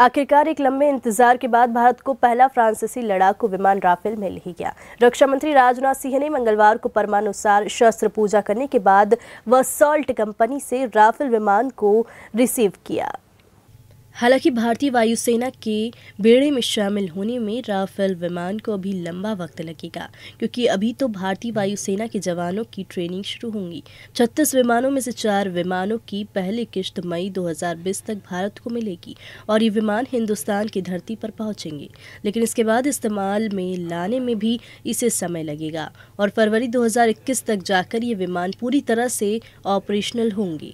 आखिरकार एक लंबे इंतजार के बाद भारत को पहला फ्रांसीसी लड़ाकू विमान राफेल मिल ही गया रक्षा मंत्री राजनाथ सिंह ने मंगलवार को परमानुसार शस्त्र पूजा करने के बाद वसॉल्ट कंपनी से राफेल विमान को रिसीव किया हालांकि भारतीय वायुसेना के बेड़े में शामिल होने में राफेल विमान को अभी लंबा वक्त लगेगा क्योंकि अभी तो भारतीय वायुसेना के जवानों की ट्रेनिंग शुरू होगी छत्तीस विमानों में से चार विमानों की पहली किश्त मई 2020 तक भारत को मिलेगी और ये विमान हिंदुस्तान की धरती पर पहुंचेंगे लेकिन इसके बाद इस्तेमाल में लाने में भी इसे समय लगेगा और फरवरी दो तक जाकर ये विमान पूरी तरह से ऑपरेशनल होंगे